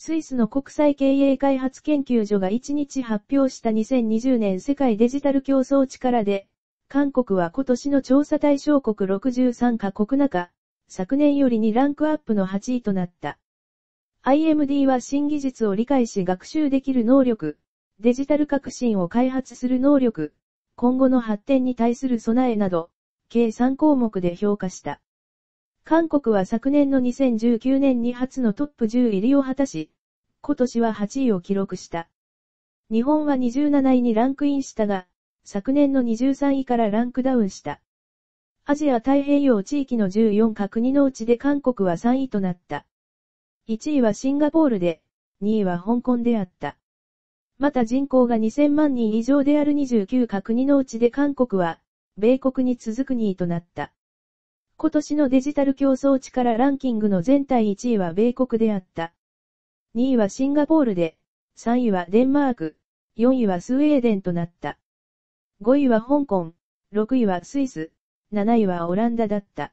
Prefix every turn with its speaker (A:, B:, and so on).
A: スイスの国際経営開発研究所が1日発表した2020年世界デジタル競争力で、韓国は今年の調査対象国63カ国中、昨年より2ランクアップの8位となった。IMD は新技術を理解し学習できる能力、デジタル革新を開発する能力、今後の発展に対する備えなど、計3項目で評価した。韓国は昨年の2019年に初のトップ10入りを果たし、今年は8位を記録した。日本は27位にランクインしたが、昨年の23位からランクダウンした。アジア太平洋地域の14角国のうちで韓国は3位となった。1位はシンガポールで、2位は香港であった。また人口が2000万人以上である29角国のうちで韓国は、米国に続く2位となった。今年のデジタル競争地からランキングの全体1位は米国であった。2位はシンガポールで、3位はデンマーク、4位はスウェーデンとなった。5位は香港、6位はスイス、7位はオランダだった。